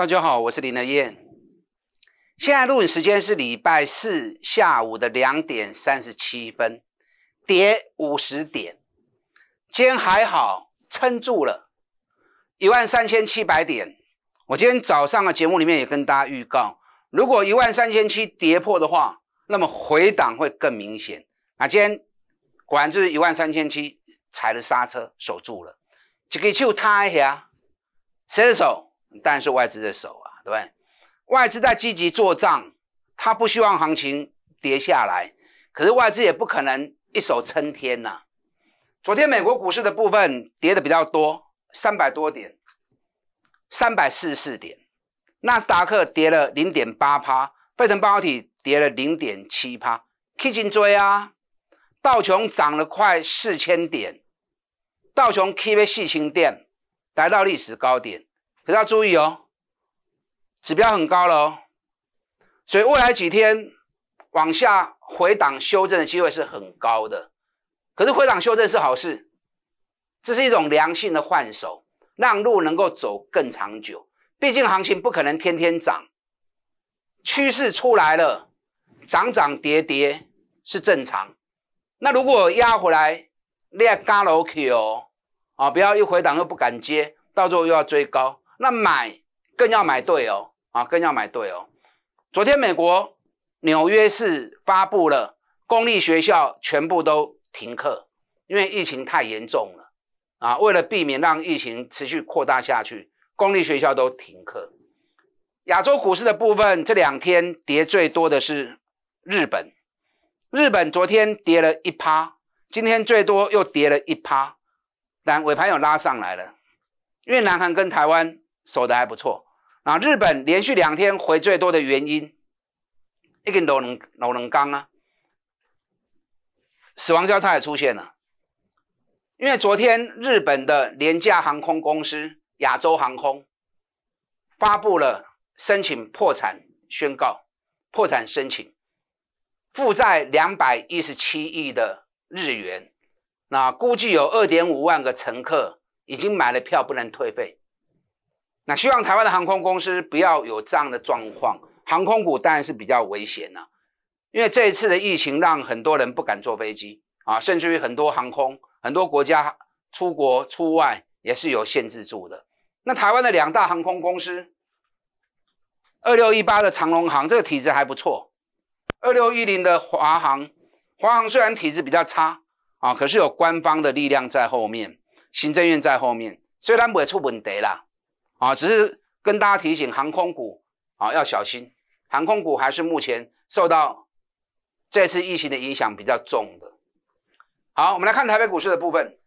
大家好，我是林德燕。现在录影时间是礼拜四下午的两点三十七分，跌五十点。今天还好，撑住了，一万三千七百点。我今天早上的节目里面也跟大家预告，如果一万三千七跌破的话，那么回档会更明显。那今天果然就是一万三千七踩了刹车，守住了。一个手摊一下，伸手。但是外资的手啊，对吧？外资在积极做账，他不希望行情跌下来，可是外资也不可能一手撑天呐。昨天美国股市的部分跌的比较多，三百多点，三百四十四点，纳斯达克跌了零点八趴，费城半导体跌了零点七趴，k 金追啊，道琼涨了快四千点，道琼 k V e 清在点，来到历史高点。要注意哦，指标很高了哦，所以未来几天往下回档修正的机会是很高的。可是回档修正是好事，这是一种良性的换手，让路能够走更长久。毕竟行情不可能天天涨，趋势出来了，涨涨跌跌是正常。那如果压回来，你也加楼梯哦，啊，不要一回档又不敢接，到时候又要追高。那买更要买对哦，啊，更要买对哦。昨天美国纽约市发布了公立学校全部都停课，因为疫情太严重了，啊，为了避免让疫情持续扩大下去，公立学校都停课。亚洲股市的部分，这两天跌最多的是日本，日本昨天跌了一趴，今天最多又跌了一趴，但尾盘又拉上来了，因为南韩跟台湾。守的还不错，那日本连续两天回最多的原因，一个螺能螺能刚啊，死亡交叉也出现了，因为昨天日本的廉价航空公司亚洲航空发布了申请破产宣告破产申请，负债两百一十七亿的日元，那估计有二点五万个乘客已经买了票不能退费。那希望台湾的航空公司不要有这样的状况，航空股当然是比较危险了，因为这一次的疫情让很多人不敢坐飞机啊，甚至于很多航空、很多国家出国出外也是有限制住的。那台湾的两大航空公司，二六一八的长龙航这个体质还不错，二六一零的华航，华航虽然体质比较差啊，可是有官方的力量在后面，行政院在后面，虽然不会出问题啦。啊，只是跟大家提醒，航空股啊要小心，航空股还是目前受到这次疫情的影响比较重的。好，我们来看台北股市的部分，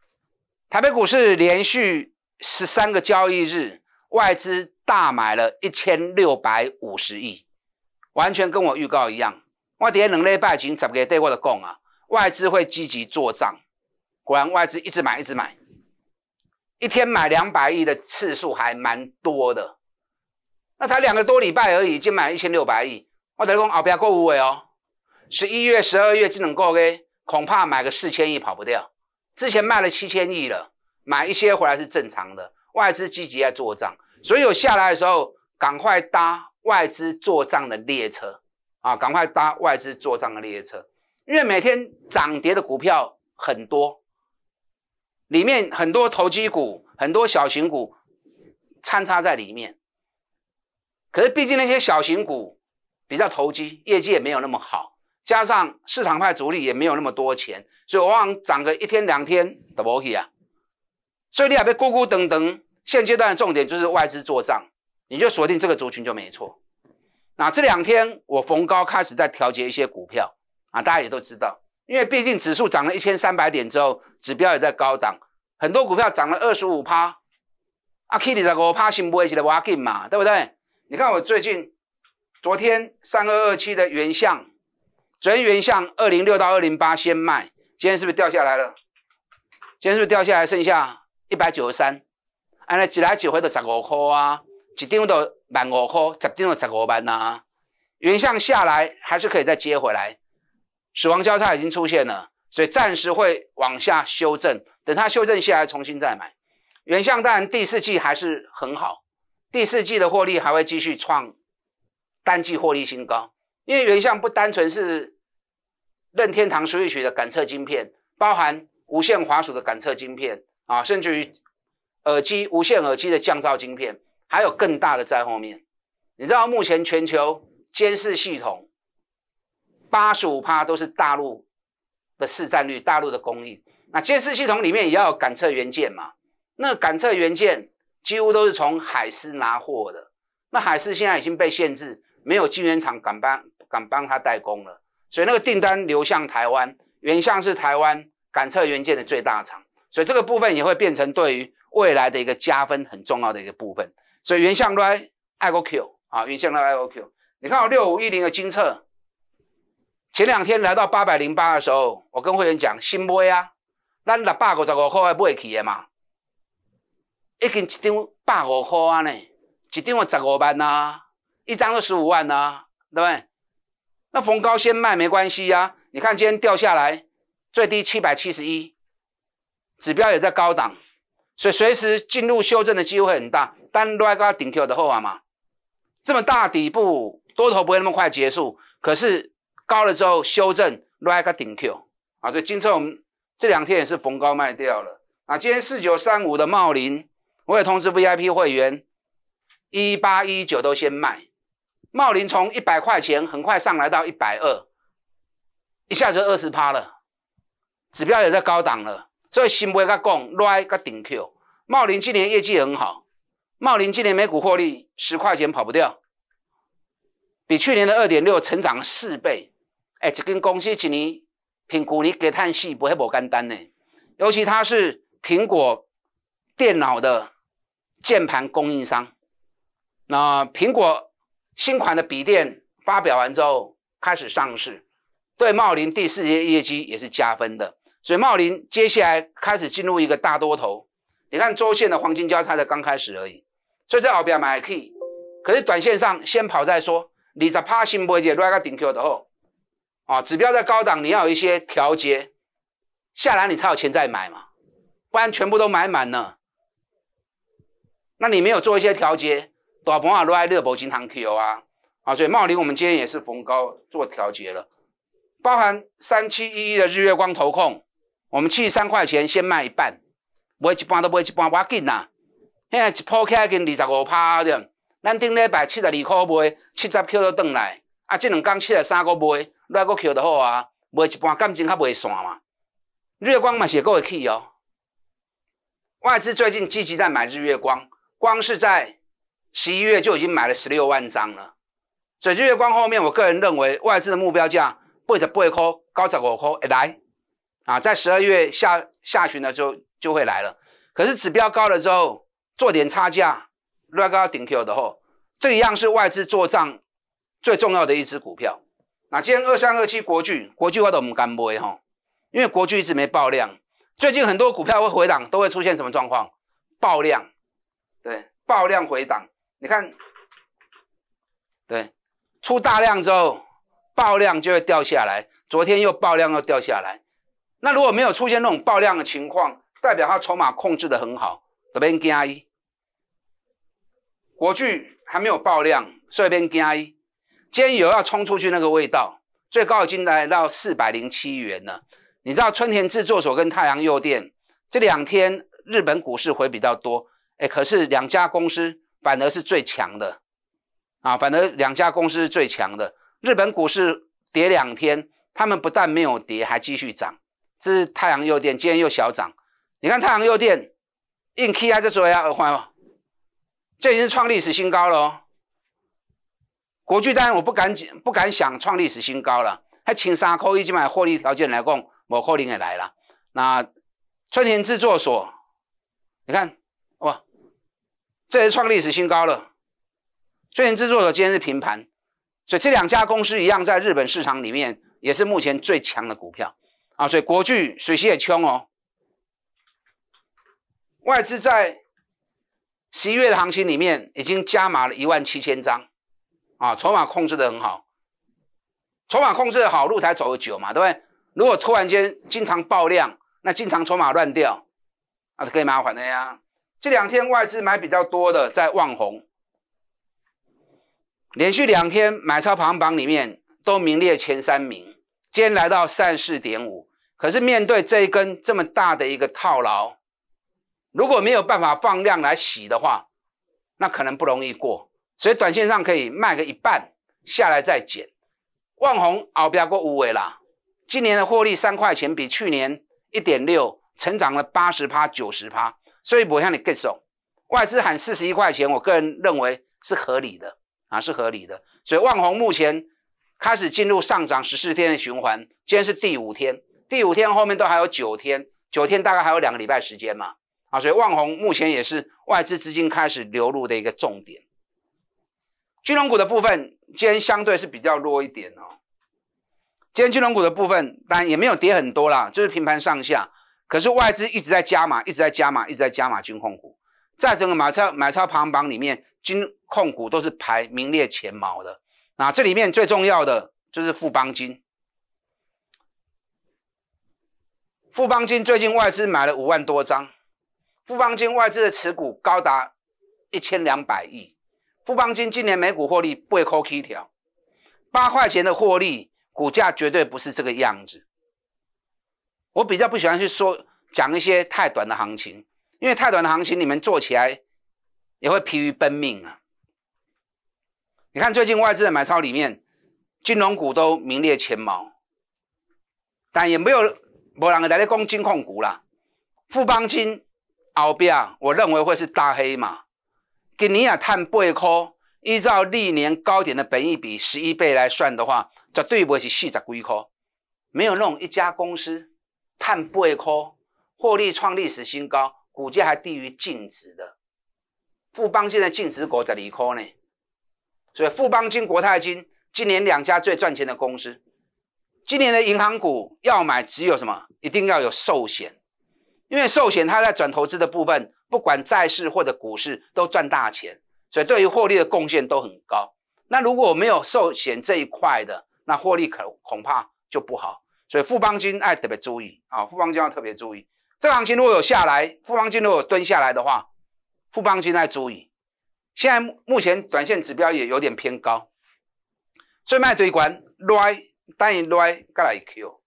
台北股市连续十三个交易日外资大买了一千六百五十亿，完全跟我预告一样。外地人来拜金怎么给对我的供啊？外资会积极做账，果然外资一直买，一直买。一天买两百亿的次数还蛮多的，那才两个多礼拜而已，已经买了一千六百亿。我等于讲，不要过五尾哦，十一月、十二月只能过哎，恐怕买个四千亿跑不掉。之前卖了七千亿了，买一些回来是正常的。外资积极在做账，所以下来的时候赶快搭外资做账的列车啊，赶快搭外资做账的列车，因为每天涨跌的股票很多。里面很多投机股，很多小型股掺插在里面。可是毕竟那些小型股比较投机，业绩也没有那么好，加上市场派主力也没有那么多钱，所以往往涨个一天两天都不起啊。所以你也别孤孤等等。现阶段的重点就是外资做账，你就锁定这个族群就没错。那这两天我逢高开始在调节一些股票啊，大家也都知道。因为毕竟指数涨了一千三百点之后，指标也在高档，很多股票涨了二十五趴，阿 Kitty 在五趴行不一起的 w a 嘛，对不对？你看我最近昨天三二二七的原相，昨天原相二零六到二零八先卖，今天是不是掉下来了？今天是不是掉下来剩下一百九十三？哎，那几来几回都十五块啊，几顶都万五块，十顶都十五万呐。原相下来还是可以再接回来。死亡交叉已经出现了，所以暂时会往下修正，等它修正下来，重新再买。原相然第四季还是很好，第四季的获利还会继续创单季获利新高，因为原相不单纯是任天堂 Switch 的感测晶片，包含无线滑鼠的感测晶片啊，甚至于耳机无线耳机的降噪晶片，还有更大的在后面。你知道目前全球监视系统。八十五趴都是大陆的市占率，大陆的供应。那监视系统里面也要有感测元件嘛？那感测元件几乎都是从海思拿货的。那海思现在已经被限制，没有晶圆厂敢帮敢帮他代工了。所以那个订单流向台湾，原像是台湾感测元件的最大厂，所以这个部分也会变成对于未来的一个加分很重要的一个部分。所以原相在 IQ 啊，原相在 IQ。你看我六五一零的精测。前两天来到八百零八的时候，我跟会员讲新买啊，咱六百五十五块买起的嘛，一件一张百五块啊呢，一张十五万呐，一张就十五万呐，对不对？那逢高先卖没关系呀，你看今天掉下来，最低七百七十一，指标也在高档，所以随时进入修正的机会很大。但乱高顶 Q 的后啊嘛，这么大底部多头不会那么快结束，可是。高了之后修正，来个顶 Q 啊！所以今次我们这两天也是逢高卖掉了啊！今天四九三五的茂林，我也通知 VIP 会员一八一九都先卖。茂林从一百块钱很快上来到一百二，一下就二十趴了，指标也在高档了，所以新不要讲来个顶 Q。茂林今年业绩很好，茂林今年每股获利十块钱跑不掉，比去年的二点六成长四倍。哎，这跟公司一年苹果，你给碳细不还无简单呢？尤其它是苹果电脑的键盘供应商。那苹果新款的笔电发表完之后开始上市，对茂林第四季业绩也是加分的。所以茂林接下来开始进入一个大多头。你看周线的黄金交叉才刚开始而已，所以在后边买可以。可是短线上先跑再说，二十趴新买者来个顶 Q 就好。啊，指标在高档，你要有一些调节下来，你才有钱再买嘛，不然全部都买满了，那你没有做一些调节，大盘朋落都爱热搏金汤 Q 啊，啊，所以茂林我们今天也是逢高做调节了，包含三七一一的日月光投控，我们七十三块钱先卖一半，卖一半都卖一半，我紧呐，现在一波开来已二十五趴的，咱顶礼拜七十二块卖，七十 Q 都转来。啊，这两公七十三个买，来个吸就好啊。买一半感情较买散嘛。日月光嘛是够会去哦。外资最近积极在买日月光，光是在十一月就已经买了十六万张了。所以日月光后面，我个人认为外资的目标价，不得不会高，五才会来。啊，在十二月下下旬的时候就会来了。可是指标高了之后，做点差价，来个顶起的吼。这一样是外资做账。最重要的一只股票，那今天二三二七国巨，国巨我都我们敢买哈，因为国巨一直没爆量，最近很多股票会回档都会出现什么状况？爆量，对，爆量回档，你看，对，出大量之后，爆量就会掉下来，昨天又爆量又掉下来，那如果没有出现那种爆量的情况，代表它筹码控制的很好，这边加一，国巨还没有爆量，所以边加一。今天有要冲出去那个味道，最高已经来到四百零七元了。你知道春田制作所跟太阳诱电这两天日本股市回比较多，哎，可是两家公司反而是最强的啊，反而两家公司是最强的。日本股市跌两天，他们不但没有跌，还继续涨。这是太阳诱电今天又小涨，你看太阳诱电硬 K 啊，这桌耳环哦，这已经创历史新高了。国巨当然我不敢不敢想创历史新高了，还请沙扣一起来获利条件来供，某扣林也来了。那春田制作所，你看，哇，这是创历史新高了。春田制作所今天是平盘，所以这两家公司一样，在日本市场里面也是目前最强的股票啊。所以国巨水系也冲哦，外资在十一月的行情里面已经加码了一万七千张。啊，筹码控制得很好，筹码控制得好，露台走的久嘛，对不对？如果突然间经常爆量，那经常筹码乱掉，啊，更麻烦的呀。这两天外资买比较多的在望红，连续两天买超排行榜里面都名列前三名，今天来到三四点五，可是面对这一根这么大的一个套牢，如果没有办法放量来洗的话，那可能不容易过。所以短线上可以卖个一半下来再减。万红熬不过五尾啦，今年的获利三块钱比去年一点六，成长了八十趴九十趴。所以我向你 g u e 外资喊四十一块钱，我个人认为是合理的啊，是合理的。所以万红目前开始进入上涨十四天的循环，今天是第五天，第五天后面都还有九天，九天大概还有两个礼拜时间嘛啊，所以万红目前也是外资资金开始流入的一个重点。金融股的部分今天相对是比较弱一点哦，今天金融股的部分，然也没有跌很多啦，就是平盘上下。可是外资一直在加码，一直在加码，一直在加码。金控股在整个买超买超排行榜里面，金控股都是排名列前茅的。啊，这里面最重要的就是富邦金，富邦金最近外资买了五万多张，富邦金外资的持股高达一千两百亿。富邦金今年每股获利不会扣 K 条，八块钱的获利，股价绝对不是这个样子。我比较不喜欢去说讲一些太短的行情，因为太短的行情你们做起来也会疲于奔命啊。你看最近外资的买超里面，金融股都名列前茅，但也没有没人来咧攻金控股啦。富邦金，比彪，我认为会是大黑马。今年也碳八颗，依照历年高点的本益比十一倍来算的话，绝对不会是四十几颗。没有那种一家公司碳八颗，获利创历史新高，股价还低于净值的。富邦现在净值股在几科呢？所以富邦金、国泰金今年两家最赚钱的公司。今年的银行股要买，只有什么？一定要有寿险，因为寿险它在转投资的部分。不管债市或者股市都赚大钱，所以对于获利的贡献都很高。那如果我没有寿险这一块的，那获利可恐怕就不好。所以富邦金爱特别注意啊，富邦金要特别注意。这行情如果有下来，富邦金如果有蹲下来的话，富邦金爱注意。现在目前短线指标也有点偏高，所以卖堆关，拉，但一拉再来一 Q。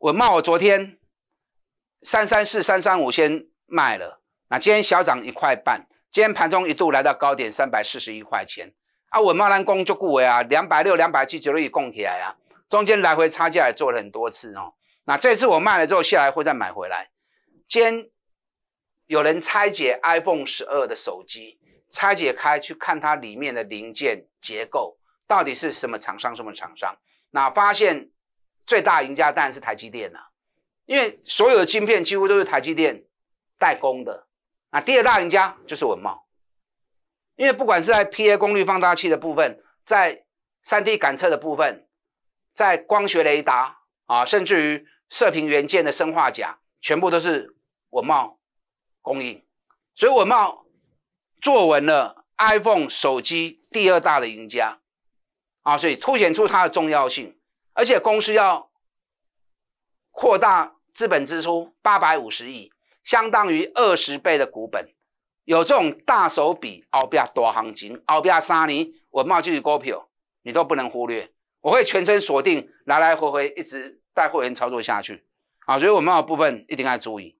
我骂我昨天。三三四、三三五先卖了，那今天小涨一块半，今天盘中一度来到高点三百四十一块钱啊。我茂兰供就股啊，两百六、两百七、九六一供起来啊，中间来回差价也做了很多次哦。那这次我卖了之后下来会再买回来。今天有人拆解 iPhone 十二的手机，拆解开去看它里面的零件结构，到底是什么厂商？什么厂商？那发现最大赢家当然是台积电了。因为所有的晶片几乎都是台积电代工的，啊第二大赢家就是文茂，因为不管是在 PA 功率放大器的部分，在 3D 感测的部分，在光学雷达啊，甚至于射频元件的生化钾，全部都是文茂供应，所以文茂坐稳了 iPhone 手机第二大的赢家，啊所以凸显出它的重要性，而且公司要扩大。资本支出八百五十亿，相当于二十倍的股本。有这种大手笔，比亚多行情，比亚沙尼我茂就是股票，你都不能忽略。我会全程锁定，来来回回一直带会员操作下去啊。所以我们贸部分一定要注意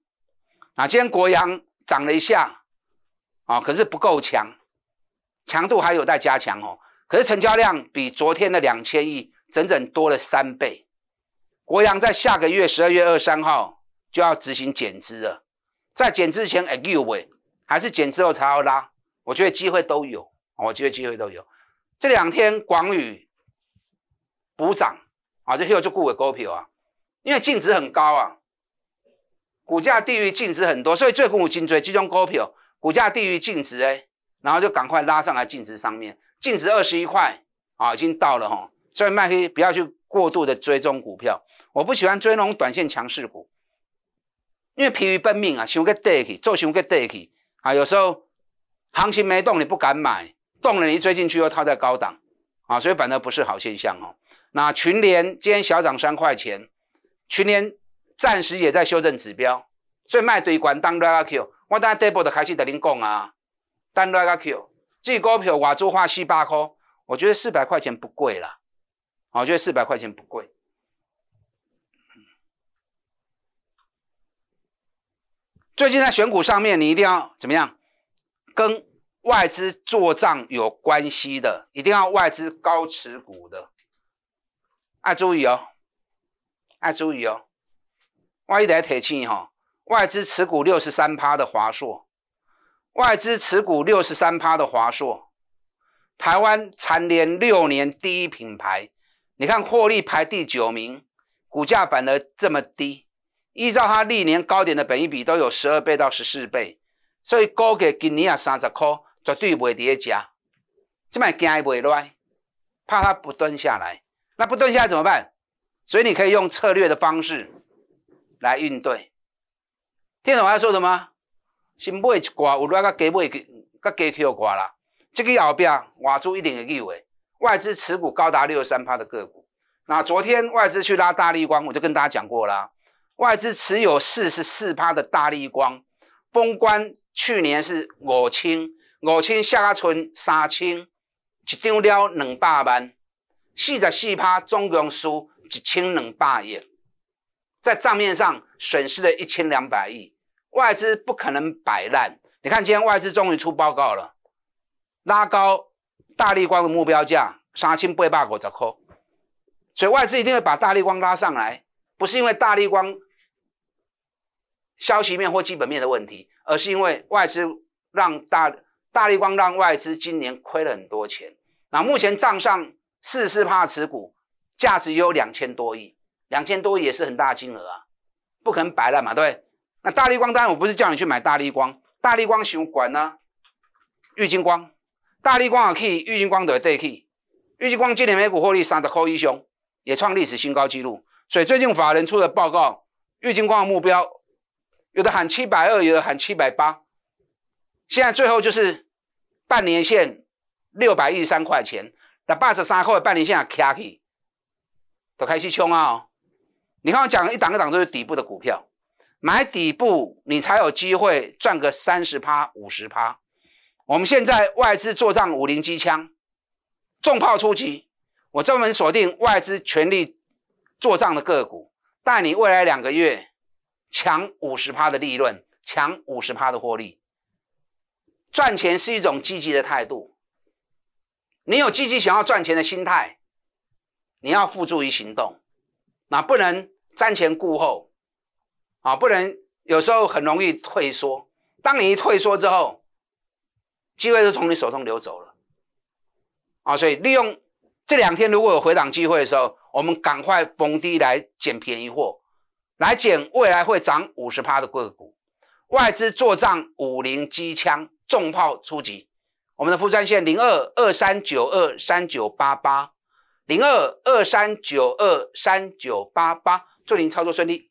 啊。今天国阳涨了一下啊，可是不够强，强度还有待加强哦。可是成交量比昨天的两千亿整整多了三倍。我阳在下个月十二月二三号就要执行减资了，在减资前 a g r e m u l t e 还是减之后才要拉？我觉得机会都有，我觉得机会都有。这两天广宇补涨啊，这后就顾尾高票啊，因为净值很高啊，股价低于净值很多，所以最顾尾颈椎集中高票股价低于净值哎，然后就赶快拉上来净值上面，净值二十一块啊，已经到了哈，所以卖黑不要去。过度的追踪股票，我不喜欢追那种短线强势股，因为疲于奔命啊，想个跌去，做想个跌去啊，有时候行情没动你不敢买，动了你追进去又套在高档啊，所以反而不是好现象哦。那群联今天小涨三块钱，群联暂时也在修正指标，所以卖堆管当瑞卡 Q，我等 d o u b l 的开始等您讲啊，当瑞卡 Q 最高票我做花四百块，我觉得四百块钱不贵了。我觉得四百块钱不贵。最近在选股上面，你一定要怎么样？跟外资做账有关系的，一定要外资高持股的。哎，注意哦，哎，注意哦。万一来铁青哈，外资持股六十三趴的华硕，外资持股六十三趴的华硕，台湾蝉联六年第一品牌。你看，获利排第九名，股价反而这么低。依照它历年高点的本益比都有十二倍到十四倍，所以估计今年也三十块绝对袂跌价，这即卖惊伊袂乱，怕它不断下来。那不断下来怎么办？所以你可以用策略的方式来应对。听懂我要说什么？新一挂，我拉个给一个加扣挂啦，这个后壁外资一定的机会，外资持股高达六十三趴的个股，那昨天外资去拉大立光，我就跟大家讲过啦。外资持有四十四趴的大立光，封关去年是五千，五千下存三千，一张了两百万，细在细趴，总共输一千两百亿，在账面上损失了一千两百亿，外资不可能摆烂，你看今天外资终于出报告了，拉高。大立光的目标价杀青不会把股砸所以外资一定会把大立光拉上来，不是因为大立光消息面或基本面的问题，而是因为外资让大大立光让外资今年亏了很多钱，那目前账上四四帕持股价值也有两千多亿，两千多亿也是很大金额啊，不可能白了嘛，对那大立光当然我不是叫你去买大立光，大立光、旭管呢，玉金光。大力光也去，裕金光也 e 去。裕金光今年每股获利三十块一箱，也创历史新高纪录。所以最近法人出的报告，裕金光的目标有的喊七百二，有的喊七百八。现在最后就是半年线六百一十三块钱，那八十三块半年线卡去，都开始冲啊！你看我讲一档一档都是底部的股票，买底部你才有机会赚个三十趴、五十趴。我们现在外资做上五零机枪，重炮出击。我专门锁定外资全力做帐的个股，带你未来两个月抢五十趴的利润，抢五十趴的获利。赚钱是一种积极的态度，你有积极想要赚钱的心态，你要付诸于行动，那不能瞻前顾后啊，不能有时候很容易退缩。当你一退缩之后，机会是从你手中流走了啊！所以利用这两天如果有回档机会的时候，我们赶快逢低来捡便宜货，来捡未来会涨五十趴的个股。外资做账五零机枪重炮出击，我们的副专线零二二三九二三九八八零二二三九二三九八八，祝您操作顺利。